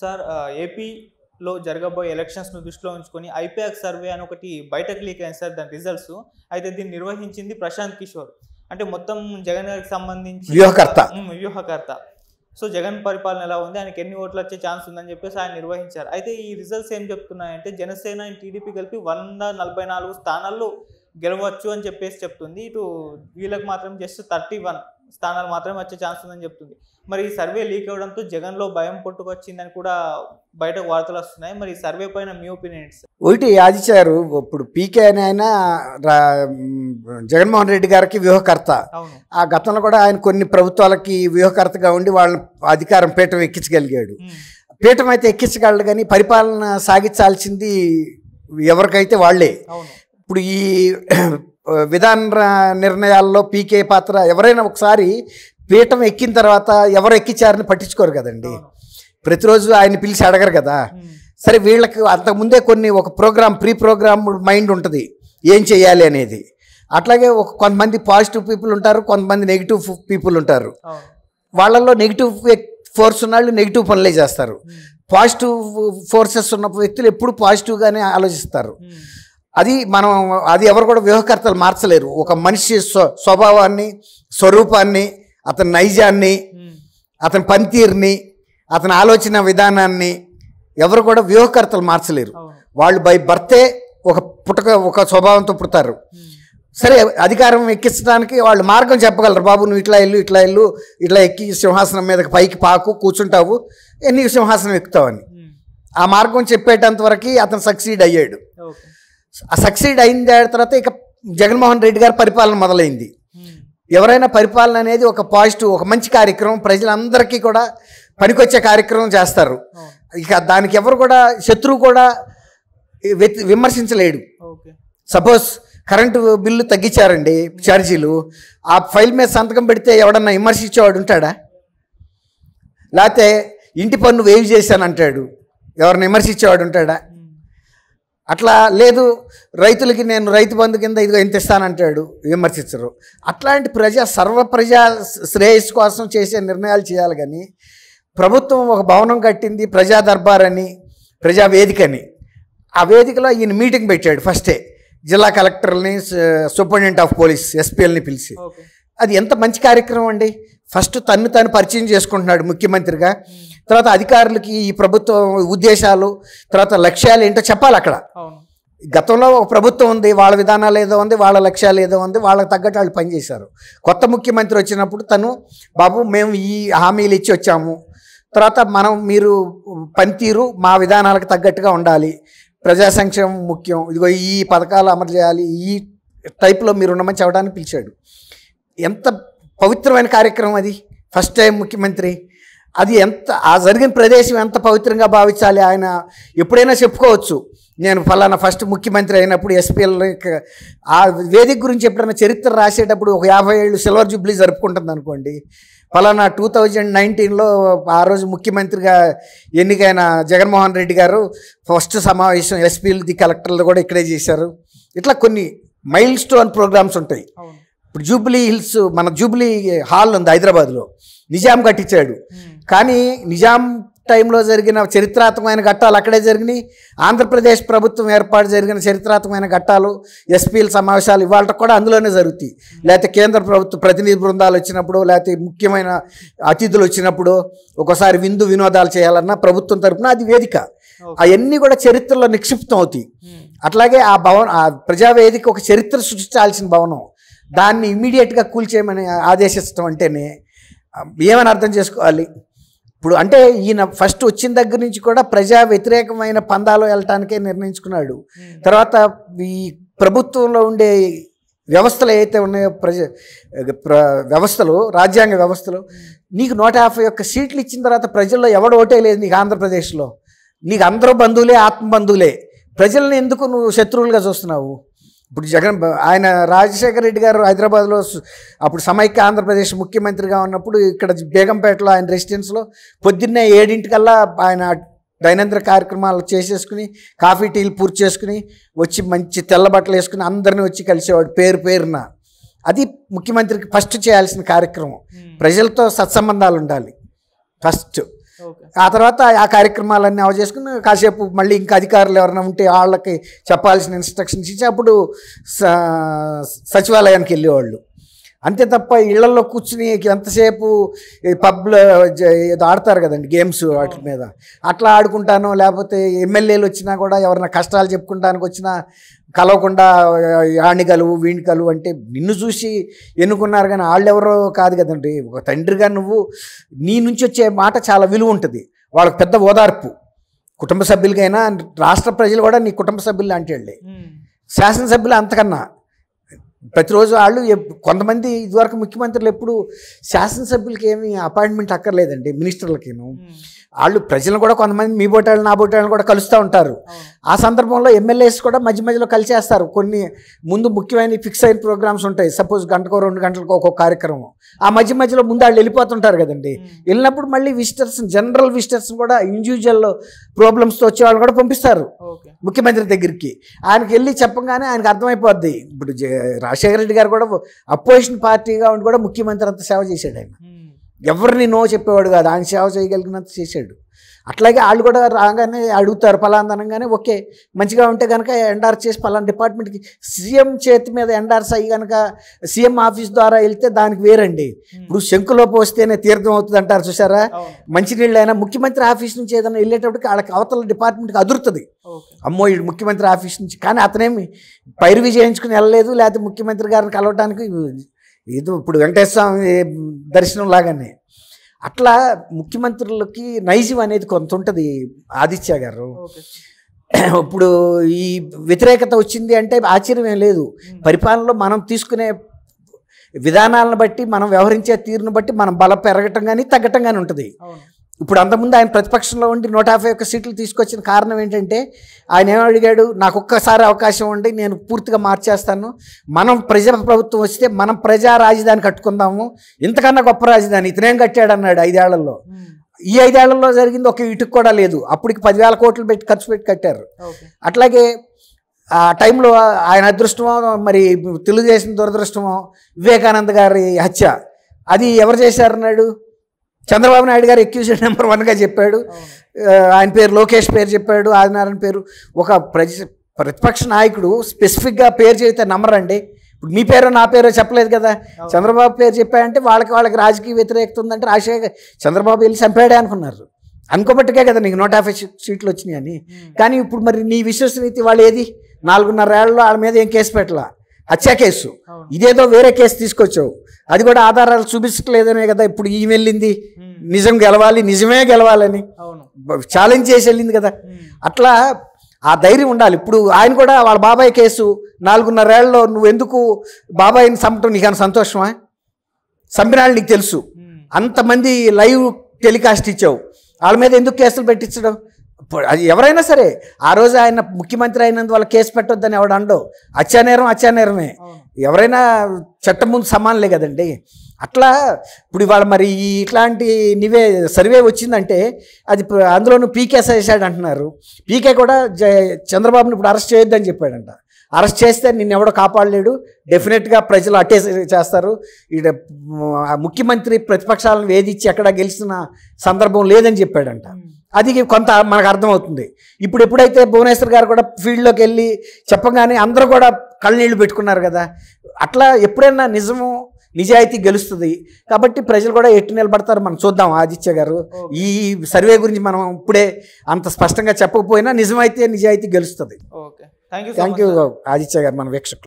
Sir ఏపీలో జరగబోయే ఎలక్షన్స్ను దృష్టిలో ఉంచుకొని ఐపీఎక్ సర్వే అని ఒకటి బయటకు లీక్ అయింది సార్ దాని రిజల్ట్స్ అయితే దీన్ని నిర్వహించింది ప్రశాంత్ కిషోర్ అంటే మొత్తం జగన్ గారికి సంబంధించి వ్యూహకర్త వ్యూహకర్త సో జగన్ పరిపాలన ఎలా ఉంది ఆయనకి ఎన్ని ఓట్లు వచ్చే ఛాన్స్ ఉందని చెప్పేసి ఆయన నిర్వహించారు అయితే ఈ రిజల్ట్స్ ఏం చెప్తున్నాయంటే జనసేన టీడీపీ కలిపి వంద నలభై నాలుగు స్థానాల్లో గెలవచ్చు అని చెప్పేసి చెప్తుంది ఇటు వీళ్ళకి మాత్రం జస్ట్ థర్టీ వన్ స్థానాలు మాత్రమే వచ్చే ఛాన్స్ ఉందని చెప్తుంది మరి ఈ సర్వే లీక్ అవడంతో జగన్లో భయం పుట్టుకొచ్చిందని కూడా బయట వార్తలు వస్తున్నాయి మరి ఈ సర్వే పైన మీ ఒపీనియన్స్ ఒకటి ఆదిచారు ఇప్పుడు పీకే అని ఆయన జగన్మోహన్ రెడ్డి గారికి వ్యూహకర్త ఆ గతంలో కూడా ఆయన కొన్ని ప్రభుత్వాలకి వ్యూహకర్తగా ఉండి వాళ్ళ అధికారం పీఠం ఎక్కించగలిగాడు పీఠం అయితే ఎక్కించగలడు కానీ పరిపాలన సాగించాల్సింది ఎవరికైతే వాళ్లే ఇప్పుడు ఈ విధాన నిర్ణయాల్లో పీకే పాత్ర ఎవరైనా ఒకసారి పీఠం ఎక్కిన తర్వాత ఎవరు ఎక్కించారని పట్టించుకోరు కదండి ప్రతిరోజు ఆయన పిలిచి అడగరు కదా సరే వీళ్ళకి అంతకుముందే కొన్ని ఒక ప్రోగ్రామ్ ప్రీ ప్రోగ్రామ్ మైండ్ ఉంటుంది ఏం చేయాలి అనేది అట్లాగే ఒక కొంతమంది పాజిటివ్ పీపుల్ ఉంటారు కొంతమంది నెగిటివ్ పీపుల్ ఉంటారు వాళ్ళల్లో నెగిటివ్ ఫోర్స్ ఉన్న వాళ్ళు నెగిటివ్ పనులే చేస్తారు పాజిటివ్ ఫోర్సెస్ ఉన్న వ్యక్తులు ఎప్పుడు పాజిటివ్గానే ఆలోచిస్తారు అది మనం అది ఎవరు కూడా వ్యూహకర్తలు మార్చలేరు ఒక మనిషి స్వభావాన్ని స్వరూపాన్ని అతని నైజాన్ని అతని పనితీరుని అతని ఆలోచన విధానాన్ని ఎవరు కూడా వ్యూహకర్తలు మార్చలేరు వాళ్ళు బై బర్తే ఒక పుటక ఒక స్వభావంతో పుడతారు సరే అధికారం ఎక్కించడానికి వాళ్ళు మార్గం చెప్పగలరు బాబు నువ్వు ఇట్లా ఇల్లు ఇట్లా ఇల్లు ఇట్లా ఎక్కి సింహాసనం మీద పైకి పాకు కూర్చుంటావు ఎన్ని సింహాసనం అని ఆ మార్గం చెప్పేటంత వరకు అతను సక్సీడ్ అయ్యాడు సక్సీడ్ అయిన తర్వాత ఇక జగన్మోహన్ రెడ్డి గారి పరిపాలన మొదలైంది ఎవరైనా పరిపాలన అనేది ఒక పాజిటివ్ ఒక మంచి కార్యక్రమం ప్రజలందరికీ కూడా పనికొచ్చే కార్యక్రమం చేస్తారు ఇక దానికి ఎవరు కూడా శత్రువు కూడా విమర్శించలేడు సపోజ్ కరెంటు బిల్లు తగ్గించారండి ఛార్జీలు ఆ ఫైల్ మీద సంతకం పెడితే ఎవడన్నా విమర్శించేవాడు ఉంటాడా లేకపోతే ఇంటి పన్ను వేవ్ చేశాను అంటాడు ఎవరిని విమర్శించేవాడు ఉంటాడా అట్లా లేదు రైతులకి నేను రైతు బంధు కింద ఇదిగో ఎంత ఇస్తానంటాడు విమర్శించరు అట్లాంటి ప్రజా సర్వ ప్రజా శ్రేయస్సు కోసం చేసే నిర్ణయాలు చేయాలి కానీ ప్రభుత్వం ఒక భవనం కట్టింది ప్రజా దర్బార్ అని ప్రజా అని ఆ వేదికలో ఈయన మీటింగ్ పెట్టాడు ఫస్టే జిల్లా కలెక్టర్ని సూపరింటెండెంట్ ఆఫ్ పోలీస్ ఎస్పీఎల్ని పిలిచి అది ఎంత మంచి కార్యక్రమం అండి ఫస్ట్ తన్ను తను పరిచయం చేసుకుంటున్నాడు ముఖ్యమంత్రిగా తర్వాత అధికారులకి ఈ ప్రభుత్వం ఉద్దేశాలు తర్వాత లక్ష్యాలు ఏంటో చెప్పాలి అక్కడ గతంలో ఒక ప్రభుత్వం ఉంది వాళ్ళ విధానాలు ఏదో ఉంది వాళ్ళ లక్ష్యాలు ఏదో ఉంది వాళ్ళకి తగ్గట్టు వాళ్ళు పనిచేశారు కొత్త ముఖ్యమంత్రి వచ్చినప్పుడు తను బాబు మేము ఈ హామీలు ఇచ్చి వచ్చాము తర్వాత మనం మీరు పనితీరు మా విధానాలకు తగ్గట్టుగా ఉండాలి ప్రజా సంక్షేమం ముఖ్యం ఇదిగో ఈ పథకాలు అమలు చేయాలి ఈ టైప్లో మీరు ఉండమని చెప్పడానికి పిలిచాడు ఎంత పవిత్రమైన కార్యక్రమం అది ఫస్ట్ టైం ముఖ్యమంత్రి అది ఎంత ఆ జరిగిన ప్రదేశం ఎంత పవిత్రంగా భావించాలి ఆయన ఎప్పుడైనా చెప్పుకోవచ్చు నేను ఫలానా ఫస్ట్ ముఖ్యమంత్రి అయినప్పుడు ఎస్పీల ఆ వేదిక గురించి ఎప్పుడైనా చరిత్ర రాసేటప్పుడు ఒక యాభై ఏళ్ళు సిల్వర్ జూబ్లీ జరుపుకుంటుంది అనుకోండి ఫలానా టూ థౌజండ్ నైన్టీన్లో ఆ రోజు ముఖ్యమంత్రిగా ఎన్నికైన జగన్మోహన్ రెడ్డి గారు ఫస్ట్ సమావేశం ది కలెక్టర్లు కూడా ఇక్కడే చేశారు ఇట్లా కొన్ని మైల్ స్టోన్ ప్రోగ్రామ్స్ ఉంటాయి ఇప్పుడు జూబ్లీ హిల్స్ మన జూబ్లీ హాల్ ఉంది హైదరాబాద్లో నిజాం కట్టించాడు కానీ నిజాం టైంలో జరిగిన చరిత్రాత్మకమైన ఘట్టాలు అక్కడే జరిగినాయి ఆంధ్రప్రదేశ్ ప్రభుత్వం ఏర్పాటు జరిగిన చరిత్రాత్మకమైన ఘట్టాలు ఎస్పీల సమావేశాలు ఇవాళ కూడా అందులోనే జరుగుతాయి లేకపోతే కేంద్ర ప్రభుత్వ ప్రతినిధి బృందాలు వచ్చినప్పుడు లేకపోతే ముఖ్యమైన అతిథులు వచ్చినప్పుడు ఒకసారి విందు వినోదాలు చేయాలన్నా ప్రభుత్వం తరఫున అది వేదిక అవన్నీ కూడా చరిత్రలో నిక్షిప్తం అవుతాయి అట్లాగే ఆ భవనం ఆ ప్రజావేదిక ఒక చరిత్ర సృష్టించాల్సిన భవనం దాన్ని ఇమీడియట్గా కూల్చేయమని ఆదేశిస్తాం అంటేనే ఏమని అర్థం చేసుకోవాలి ఇప్పుడు అంటే ఈయన ఫస్ట్ వచ్చిన దగ్గర నుంచి కూడా ప్రజా వ్యతిరేకమైన పందాలు వెళ్ళటానికే నిర్ణయించుకున్నాడు తర్వాత ఈ ప్రభుత్వంలో ఉండే వ్యవస్థలు ఏవైతే ఉన్నాయో ప్రజ వ్యవస్థలు రాజ్యాంగ వ్యవస్థలు నీకు నూట యాభై ఒక్క సీట్లు ఇచ్చిన తర్వాత ప్రజల్లో ఎవడు ఓటే లేదు నీకు ఆంధ్రప్రదేశ్లో నీకు అందరూ బంధువులే ఆత్మబంధువులే ప్రజల్ని ఎందుకు నువ్వు శత్రువులుగా చూస్తున్నావు ఇప్పుడు జగన్ ఆయన రాజశేఖర రెడ్డి గారు హైదరాబాద్లో అప్పుడు సమైక్య ఆంధ్రప్రదేశ్ ముఖ్యమంత్రిగా ఉన్నప్పుడు ఇక్కడ బేగంపేటలో ఆయన రెసిడెన్స్లో పొద్దున్నే ఏడింటికల్లా ఆయన దైనందిన కార్యక్రమాలు చేసేసుకుని కాఫీ టీలు పూర్తి చేసుకుని వచ్చి మంచి తెల్ల బట్టలు వేసుకుని అందరిని వచ్చి కలిసేవాడు పేరు పేరున అది ముఖ్యమంత్రికి ఫస్ట్ చేయాల్సిన కార్యక్రమం ప్రజలతో సత్సంబంధాలు ఉండాలి ఫస్ట్ ఆ తర్వాత ఆ కార్యక్రమాలన్నీ అవ చేసుకుని కాసేపు మళ్ళీ ఇంకా అధికారులు ఎవరైనా ఉంటే వాళ్ళకి చెప్పాల్సిన ఇన్స్ట్రక్షన్స్ ఇచ్చి అప్పుడు సచివాలయానికి వెళ్ళేవాళ్ళు అంతే తప్ప ఇళ్లలో కూర్చుని ఎంతసేపు పబ్లో ఆడతారు కదండి గేమ్స్ వాటి మీద అట్లా ఆడుకుంటాను లేకపోతే ఎమ్మెల్యేలు వచ్చినా కూడా ఎవరైనా కష్టాలు చెప్పుకుంటానికి వచ్చినా కలవకుండా ఆణికలు వీణికలు అంటే నిన్ను చూసి ఎన్నుకున్నారు కానీ వాళ్ళెవరో కాదు కదండి ఒక తండ్రిగా నువ్వు నీ నుంచి వచ్చే మాట చాలా విలువ ఉంటుంది వాళ్ళకి పెద్ద ఓదార్పు కుటుంబ సభ్యులకైనా రాష్ట్ర ప్రజలు కూడా నీ కుటుంబ సభ్యులు లాంటి వాళ్ళే శాసనసభ్యులు అంతకన్నా ప్రతిరోజు వాళ్ళు కొంతమంది ఇదివరకు ముఖ్యమంత్రులు ఎప్పుడు శాసనసభ్యులకి ఏమి అపాయింట్మెంట్ అక్కర్లేదండి మినిస్టర్లకేను వాళ్ళు ప్రజలను కూడా కొంతమంది మీ బోటాళ్ళు నా బోటాళ్ళని కూడా కలుస్తూ ఉంటారు ఆ సందర్భంలో ఎమ్మెల్యేస్ కూడా మధ్య మధ్యలో కలిసేస్తారు కొన్ని ముందు ముఖ్యమైన ఫిక్స్ అయిన ప్రోగ్రామ్స్ ఉంటాయి సపోజ్ గంటకో రెండు గంటలకు ఒక్కో కార్యక్రమం ఆ మధ్య మధ్యలో ముందు వాళ్ళు వెళ్ళిపోతుంటారు కదండి వెళ్ళినప్పుడు మళ్ళీ విజిటర్స్ జనరల్ విజిటర్స్ కూడా ఇండివిజువల్ ప్రాబ్లమ్స్తో వచ్చే వాళ్ళు కూడా పంపిస్తారు ముఖ్యమంత్రి దగ్గరికి ఆయనకి వెళ్ళి చెప్పగానే ఆయనకు అర్థమైపోద్ది ఇప్పుడు రాజశేఖర రెడ్డి గారు కూడా అపోజిషన్ పార్టీగా ఉండి కూడా ముఖ్యమంత్రి అంత సేవ చేశాడు ఆయన ఎవరిని నో చెప్పేవాడు కాదు ఆయన సేవ చేయగలిగినంత చేశాడు అట్లాగే వాళ్ళు కూడా రాగానే అడుగుతారు ఫలానా ఓకే మంచిగా ఉంటే కనుక ఎండార్ చేసి పలానా డిపార్ట్మెంట్కి సీఎం చేతి మీద ఎండార్స్ అయ్యి కనుక సీఎం ఆఫీస్ ద్వారా వెళ్తే దానికి వేరండి ఇప్పుడు శంకులో పోస్తేనే తీర్థం అవుతుంది అంటారు చూసారా మంచినీళ్ళు అయినా ముఖ్యమంత్రి ఆఫీస్ నుంచి ఏదైనా వెళ్ళేటప్పటికి వాళ్ళకి అవతల డిపార్ట్మెంట్కి అదురుతుంది అమ్మో ఈ ముఖ్యమంత్రి ఆఫీస్ నుంచి కానీ అతనేమి పైరువి చేయించుకుని వెళ్ళలేదు లేకపోతే ముఖ్యమంత్రి గారిని కలవటానికి ఇది ఇప్పుడు వెంకటేశ్వర స్వామి దర్శనం లాగానే అట్లా ముఖ్యమంత్రులకి నైజం అనేది కొంత ఉంటుంది ఆదిత్య గారు ఇప్పుడు ఈ వ్యతిరేకత వచ్చింది అంటే ఆశ్చర్యం ఏం లేదు పరిపాలనలో మనం తీసుకునే విధానాలను బట్టి మనం వ్యవహరించే తీరును బట్టి మనం బలం పెరగటం కానీ తగ్గటం కానీ ఉంటుంది ఇప్పుడు అంతకుముందు ఆయన ప్రతిపక్షంలో ఉండి నూట యాభై ఒక్క సీట్లు తీసుకొచ్చిన కారణం ఏంటంటే ఆయన ఏమో అడిగాడు నాకు ఒక్కసారి అవకాశం ఉండి నేను పూర్తిగా మార్చేస్తాను మనం ప్రజా ప్రభుత్వం వస్తే మనం ప్రజా రాజధాని కట్టుకుందాము ఇంతకన్నా గొప్ప రాజధాని ఇతనేం కట్టాడు అన్నాడు ఐదేళ్లలో hmm. ఈ ఐదేళ్లలో జరిగింది ఒక ఇటుకు కూడా లేదు అప్పటికి పదివేల కోట్లు పెట్టి ఖర్చు పెట్టి కట్టారు అట్లాగే ఆ టైంలో ఆయన అదృష్టమో మరి తెలుగుదేశం దురదృష్టమో వివేకానంద గారి హత్య అది ఎవరు చేశారన్నాడు చంద్రబాబు నాయుడు గారు ఎక్యూజెడ్ నెంబర్ వన్గా చెప్పాడు ఆయన పేరు లోకేష్ పేరు చెప్పాడు ఆదినారాయణ పేరు ఒక ప్రజ ప్రతిపక్ష నాయకుడు స్పెసిఫిక్గా పేరు చెబితే అండి ఇప్పుడు మీ పేరు నా పేరు చెప్పలేదు కదా చంద్రబాబు పేరు చెప్పాడంటే వాళ్ళకి వాళ్ళకి రాజకీయ వ్యతిరేకత ఉందంటే రాజశేఖర్ చంద్రబాబు వెళ్ళి చంపాడే అనుకున్నారు అనుకోబట్టుకే కదా నీకు నూట యాభై సీట్లు వచ్చినాయి అని కానీ ఇప్పుడు మరి నీ విశ్వసనీతి వాళ్ళు ఏది నాలుగున్నర ఏళ్ళలో వాళ్ళ మీద ఏం కేసు పెట్టలా హత్యా కేసు ఇదేదో వేరే కేసు తీసుకొచ్చావు అది కూడా ఆధారాలు చూపించట్లేదనే కదా ఇప్పుడు ఈమె వెళ్ళింది నిజం గెలవాలి నిజమే గెలవాలని ఛాలెంజ్ చేసి వెళ్ళింది కదా అట్లా ఆ ధైర్యం ఉండాలి ఇప్పుడు ఆయన కూడా వాళ్ళ బాబాయ్ కేసు నాలుగున్నరేళ్లలో నువ్వు ఎందుకు బాబాయిని చంపటం నీకు అంత సంతోషమా చంపినాళ్ళు నీకు తెలుసు అంతమంది లైవ్ టెలికాస్ట్ ఇచ్చావు వాళ్ళ మీద ఎందుకు కేసులు పెట్టించడం అది ఎవరైనా సరే ఆ రోజు ఆయన ముఖ్యమంత్రి అయినందు అయినందువల్ల కేసు పెట్టొద్దని ఎవడు అండవు అత్యానేరం అత్యానేరమే ఎవరైనా చట్టం ముందు సమానలే కదండి అట్లా ఇప్పుడు ఇవాళ మరి ఇట్లాంటి నివే సర్వే వచ్చిందంటే అది అందులోనూ పీకే చేశాడు అంటున్నారు పీకే కూడా చంద్రబాబుని ఇప్పుడు అరెస్ట్ చేయొద్దని చెప్పాడంట అరెస్ట్ చేస్తే నిన్ను ఎవడో కాపాడలేడు డెఫినెట్గా ప్రజలు అట్టే చేస్తారు ఇక్కడ ముఖ్యమంత్రి ప్రతిపక్షాలను వేధించి ఎక్కడా గెలిచిన సందర్భం లేదని చెప్పాడంట అది కొంత మనకు అర్థమవుతుంది ఇప్పుడు ఎప్పుడైతే భువనేశ్వర్ గారు కూడా ఫీల్డ్లోకి వెళ్ళి చెప్పగానే అందరూ కూడా కళ్ళనీళ్ళు పెట్టుకున్నారు కదా అట్లా ఎప్పుడైనా నిజము నిజాయితీ గెలుస్తుంది కాబట్టి ప్రజలు కూడా ఎట్టు నిలబడతారు మనం చూద్దాం ఆదిత్య గారు ఈ సర్వే గురించి మనం ఇప్పుడే అంత స్పష్టంగా చెప్పకపోయినా నిజమైతే నిజాయితీ గెలుస్తుంది థ్యాంక్ యూ ఆదిత్య గారు మన వీక్షకులు